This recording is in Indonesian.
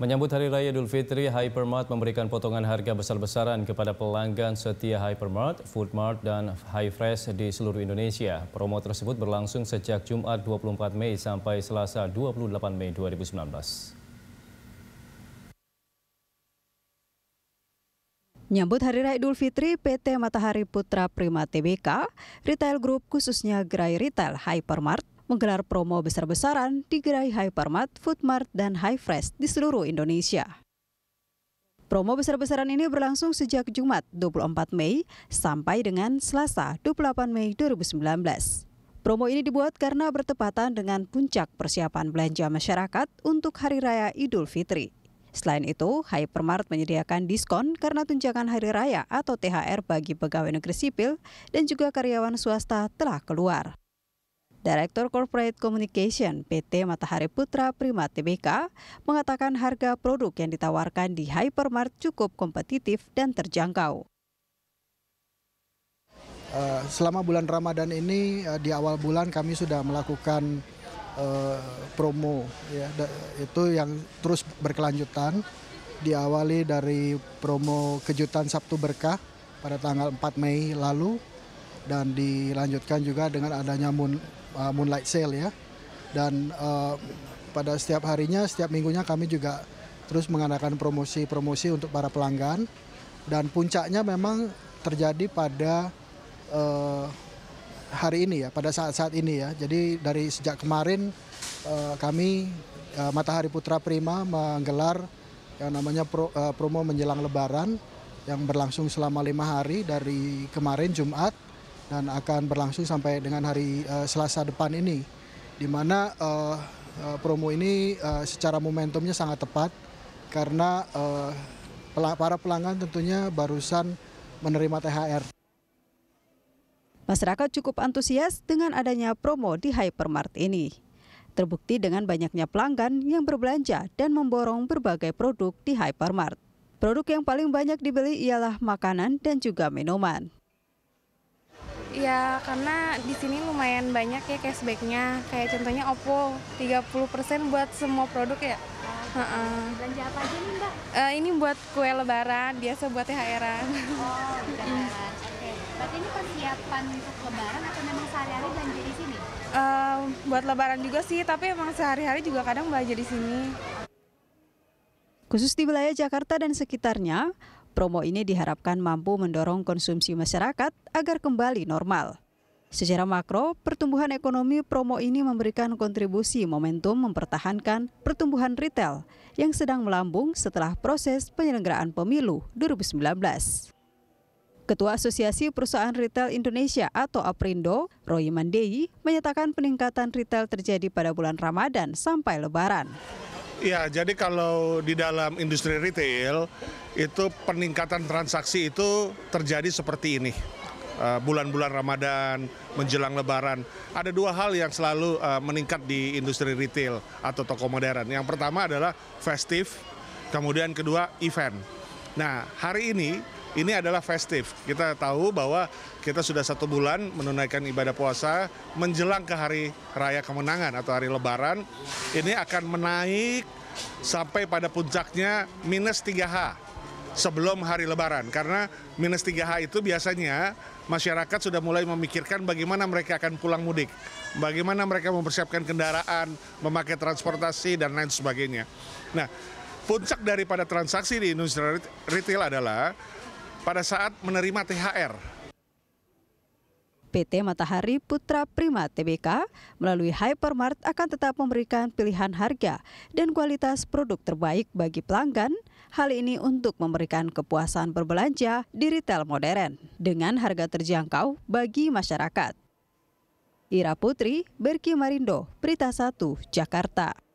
Menyambut Hari Raya Idul Fitri, Hypermart memberikan potongan harga besar-besaran kepada pelanggan setia Hypermart, Foodmart, dan High Fresh di seluruh Indonesia. Promo tersebut berlangsung sejak Jumat 24 Mei sampai Selasa 28 Mei 2019. Menyambut Hari Raya Idul Fitri, PT Matahari Putra Prima TBK, Retail Group khususnya Gerai Retail Hypermart, menggelar promo besar-besaran di gerai Hypermart, Foodmart, dan Fresh di seluruh Indonesia. Promo besar-besaran ini berlangsung sejak Jumat 24 Mei sampai dengan Selasa 28 Mei 2019. Promo ini dibuat karena bertepatan dengan puncak persiapan belanja masyarakat untuk Hari Raya Idul Fitri. Selain itu, Hypermart menyediakan diskon karena tunjangan Hari Raya atau THR bagi pegawai negeri sipil dan juga karyawan swasta telah keluar. Direktur Corporate Communication PT Matahari Putra Prima Tbk mengatakan harga produk yang ditawarkan di Hypermart cukup kompetitif dan terjangkau. Eh, selama bulan Ramadan ini eh, di awal bulan kami sudah melakukan eh, promo ya itu yang terus berkelanjutan diawali dari promo kejutan Sabtu Berkah pada tanggal 4 Mei lalu dan dilanjutkan juga dengan adanya uh, Moonlight Sale ya. Dan uh, pada setiap harinya, setiap minggunya kami juga terus mengadakan promosi-promosi untuk para pelanggan. Dan puncaknya memang terjadi pada uh, hari ini ya, pada saat-saat ini ya. Jadi dari sejak kemarin uh, kami uh, Matahari Putra Prima menggelar yang namanya pro, uh, promo menjelang Lebaran yang berlangsung selama lima hari dari kemarin Jumat dan akan berlangsung sampai dengan hari uh, Selasa depan ini, di mana uh, uh, promo ini uh, secara momentumnya sangat tepat karena uh, para pelanggan tentunya barusan menerima THR. Masyarakat cukup antusias dengan adanya promo di Hypermart ini. Terbukti dengan banyaknya pelanggan yang berbelanja dan memborong berbagai produk di Hypermart. Produk yang paling banyak dibeli ialah makanan dan juga minuman. Ya karena di sini lumayan banyak ya cashbacknya. Kayak contohnya Oppo 30% buat semua produk ya. Oh, uh -uh. Belanja apa aja nih Mbak? Uh, ini buat kue lebaran, biasa buat THR-an. Oh, lebaran. Oke. Berarti ini persiapan untuk lebaran atau memang sehari-hari belanja di sini? Uh, buat lebaran juga sih, tapi emang sehari-hari juga kadang belanja di sini. Khusus di wilayah Jakarta dan sekitarnya, Promo ini diharapkan mampu mendorong konsumsi masyarakat agar kembali normal. Secara makro, pertumbuhan ekonomi promo ini memberikan kontribusi momentum mempertahankan pertumbuhan retail yang sedang melambung setelah proses penyelenggaraan pemilu 2019. Ketua Asosiasi Perusahaan Retail Indonesia atau APRINDO, Roy Mandei, menyatakan peningkatan retail terjadi pada bulan Ramadan sampai Lebaran. Ya, jadi kalau di dalam industri retail itu peningkatan transaksi itu terjadi seperti ini. Eh, bulan-bulan uh, Ramadan, menjelang Lebaran, ada dua hal yang selalu uh, meningkat di industri retail atau toko modern. Yang pertama adalah festive, kemudian kedua event. Nah, hari ini ini adalah festif. Kita tahu bahwa kita sudah satu bulan menunaikan ibadah puasa menjelang ke hari raya kemenangan atau hari lebaran. Ini akan menaik sampai pada puncaknya minus 3H sebelum hari lebaran. Karena minus 3H itu biasanya masyarakat sudah mulai memikirkan bagaimana mereka akan pulang mudik. Bagaimana mereka mempersiapkan kendaraan, memakai transportasi, dan lain sebagainya. Nah, puncak daripada transaksi di industri retail adalah pada saat menerima THR. PT Matahari Putra Prima TBK melalui Hypermart akan tetap memberikan pilihan harga dan kualitas produk terbaik bagi pelanggan. Hal ini untuk memberikan kepuasan berbelanja di retail modern dengan harga terjangkau bagi masyarakat. Ira Putri, Berki Marindo, Berita 1, Jakarta.